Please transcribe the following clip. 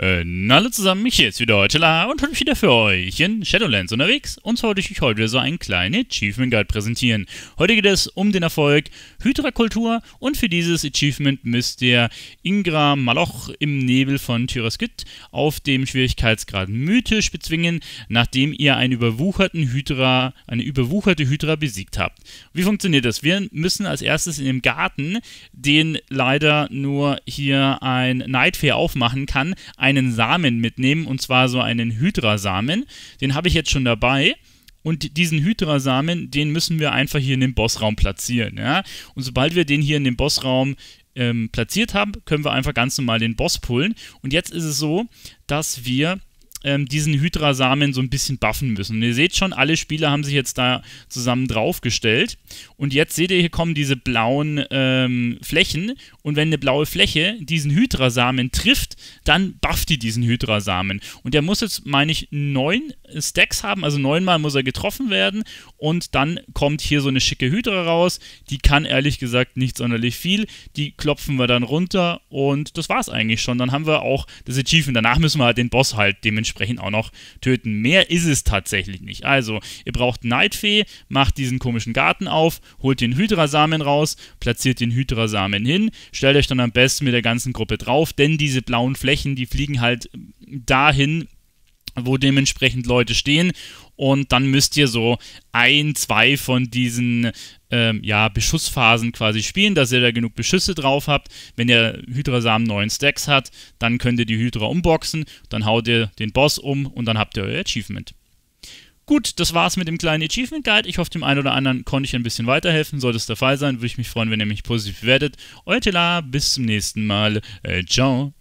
Äh, hallo zusammen, ich hier ist wieder heute La und heute wieder für euch in Shadowlands unterwegs und zwar wollte ich euch heute so einen kleinen Achievement Guide präsentieren. Heute geht es um den Erfolg Hydra-Kultur und für dieses Achievement müsst ihr Ingra Maloch im Nebel von Tyraskit auf dem Schwierigkeitsgrad Mythisch bezwingen, nachdem ihr einen überwucherten Hydra, eine überwucherte Hydra besiegt habt. Wie funktioniert das? Wir müssen als erstes in dem Garten, den leider nur hier ein Nightfair aufmachen kann, ein einen Samen mitnehmen und zwar so einen Hydrasamen. Den habe ich jetzt schon dabei. Und diesen Hydrasamen, den müssen wir einfach hier in den Bossraum platzieren. Ja? Und sobald wir den hier in den Bossraum ähm, platziert haben, können wir einfach ganz normal den Boss pullen. Und jetzt ist es so, dass wir ähm, diesen Hydra-Samen so ein bisschen buffen müssen. Und ihr seht schon, alle Spieler haben sich jetzt da zusammen draufgestellt. Und jetzt seht ihr, hier kommen diese blauen ähm, Flächen. Und wenn eine blaue Fläche diesen Hydra-Samen trifft, dann bufft die diesen Hydra-Samen. Und der muss jetzt, meine ich, neun Stacks haben. Also neunmal muss er getroffen werden. Und dann kommt hier so eine schicke Hydra raus. Die kann ehrlich gesagt nicht sonderlich viel. Die klopfen wir dann runter. Und das war's eigentlich schon. Dann haben wir auch das Achievement. Danach müssen wir halt den Boss halt dementsprechend entsprechend auch noch töten. Mehr ist es tatsächlich nicht. Also, ihr braucht Neidfee, macht diesen komischen Garten auf, holt den Hydrasamen raus, platziert den Hydrasamen hin, stellt euch dann am besten mit der ganzen Gruppe drauf, denn diese blauen Flächen, die fliegen halt dahin, wo dementsprechend Leute stehen. Und dann müsst ihr so ein, zwei von diesen ähm, ja, Beschussphasen quasi spielen, dass ihr da genug Beschüsse drauf habt. Wenn ihr Hydrasamen neuen Stacks hat, dann könnt ihr die Hydra umboxen, dann haut ihr den Boss um und dann habt ihr euer Achievement. Gut, das war's mit dem kleinen Achievement Guide. Ich hoffe, dem einen oder anderen konnte ich ein bisschen weiterhelfen. Sollte es der Fall sein, würde ich mich freuen, wenn ihr mich positiv bewertet. Euer Tela, bis zum nächsten Mal. Äh, ciao.